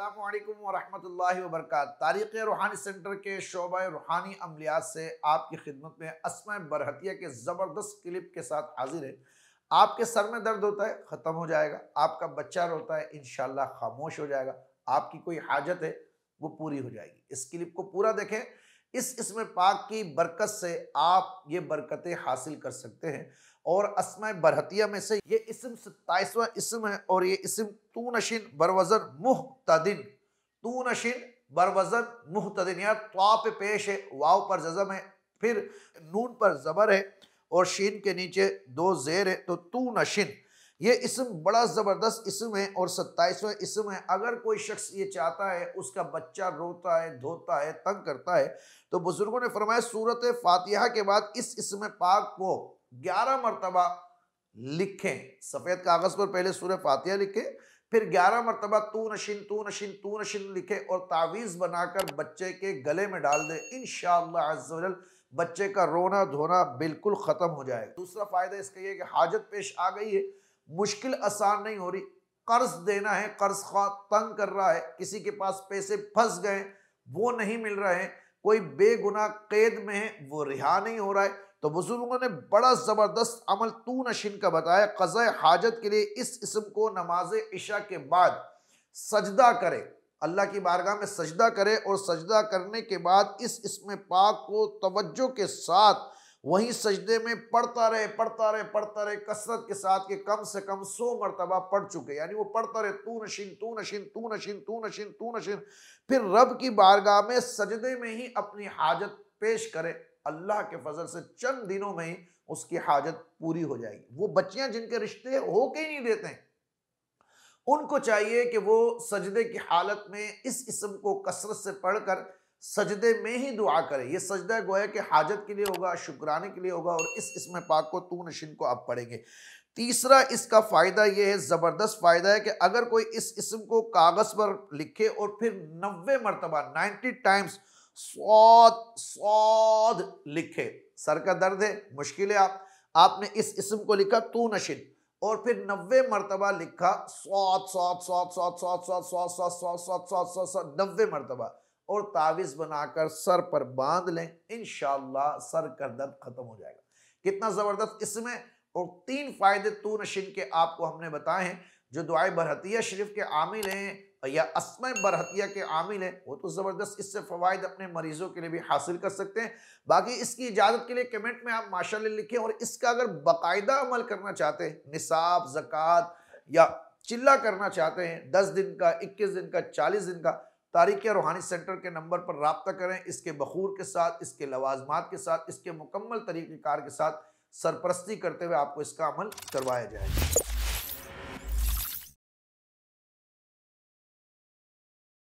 अल्लाम वरहमल वबरक तारीख़ रूहानी सेंटर के शोबा रूहानी अमलियात से आपकी खिदमत में असम बरहतिया के ज़बरदस्त क्लिप के साथ हाजिर है आपके सर में दर्द होता है ख़त्म हो जाएगा आपका बच्चा रोता है इन खामोश हो जाएगा आपकी कोई हाजत है वो पूरी हो जाएगी इस क्लिप को पूरा देखें इस इसमें पाक की बरकत से आप ये बरकतें हासिल कर सकते हैं और असम बरहतिया में से ये इसम सत्ताईसवा इसम है और ये इसम तू नशिन बरवजन मुह तदिन तू नशिन बरवजन मुह तदिन या त्वा पे पेश है वाव पर जजम है फिर नून पर ज़बर है और शीन के नीचे दो जेर है तो तू नशिन ये इसम बड़ा ज़बरदस्त इसम है और सत्ताईसवें इसम है अगर कोई शख्स ये चाहता है उसका बच्चा रोता है धोता है तंग करता है तो बुज़ुर्गों ने फरमाया सूरत फातिहा के बाद इस इसम पाक को ग्यारह मरतबा लिखें सफ़ेद कागज़ पर पहले सूर्य फातिया लिखें फिर ग्यारह मरतबा तू नशिन तू नशिन तू नशिन लिखे और तावीज़ बनाकर बच्चे के गले में डाल दें इन शजल बच्चे का रोना धोना बिल्कुल ख़त्म हो जाएगा दूसरा फ़ायदा इसका यह कि हाजत पेश आ गई है मुश्किल आसान नहीं हो रही कर्ज देना है कर्ज खा तंग कर रहा है किसी के पास पैसे फंस गए वो नहीं मिल रहे हैं कोई बेगुनाह कैद में है वो रिहा नहीं हो रहा है तो बुजुर्गों ने बड़ा ज़बरदस्त अमल तू नशिन का बताया क़ज़ हाजत के लिए इस इसम को नमाज इशा के बाद सजदा करे अल्लाह की बारगाह में सजदा करे और सजदा करने के बाद इस इसम पाक को तवज्जो के साथ वहीं सजदे में पढ़ता रहे पढ़ता रहे पढ़ता रहे कसरत के साथ के कम से कम सौ मरतबा पढ़ चुके यानी वो पढ़ता रहे तू नशीन तू नशीन तू नशीन तू नशीन तू नशीन फिर रब की बारगाह में सजदे में ही अपनी हाजत पेश करे अल्लाह के फजल से चंद दिनों में ही उसकी हाजत पूरी हो जाएगी वो बच्चियां जिनके रिश्ते हो के ही नहीं देते उनको चाहिए कि वो सजदे की हालत में इस किस्म को कसरत से पढ़कर सजदे में ही दुआ करे ये सजदा गोया कि हाजत के लिए होगा शुक्राने के लिए होगा और इस इसमें पाक को तू नशिन को आप पढ़ेंगे तीसरा इसका फ़ायदा यह है ज़बरदस्त फ़ायदा है कि अगर कोई इस इसम को कागज़ पर लिखे और फिर नबे मरतबा नाइन्टी टाइम्स स्वाद स्वाद लिखे सर का दर्द है मुश्किल है आप आपने इस इसम को लिखा तू नशिन और फिर नबे मरतबा लिखा स्वाद स्वाद स्वाद स्वाद स्वाद स्वाद स्वाद स्वाद स्वाद स्वाद स्वाद स्वाद नबे मरतबा और ताविज़ बनाकर सर पर बांध लें इन सर का दर्द ख़त्म हो जाएगा कितना ज़बरदस्त इसमें और तीन फ़ायदे तो नशीन के आपको हमने बताए हैं जो दुआई बरहतिया शरीफ के आमिल हैं या असम बरहतिया के आमिल हैं वो तो ज़बरदस्त इससे फ़वाद अपने मरीज़ों के लिए भी हासिल कर सकते हैं बाकी इसकी इजाज़त के लिए कमेंट में आप माशा लिखें और इसका अगर बाकायदा अमल करना चाहते हैं निसाब जक़ात या चिल्ला करना चाहते हैं दस दिन का इक्कीस दिन का चालीस दिन का तारीख रूहानी सेंटर के नंबर पर रबता करें इसके बखूर के साथ इसके लवाजमात के साथ इसके मुकम्मल तरीक़ार के साथ सरपरस्ती करते हुए आपको इसका अमल करवाया जाएगा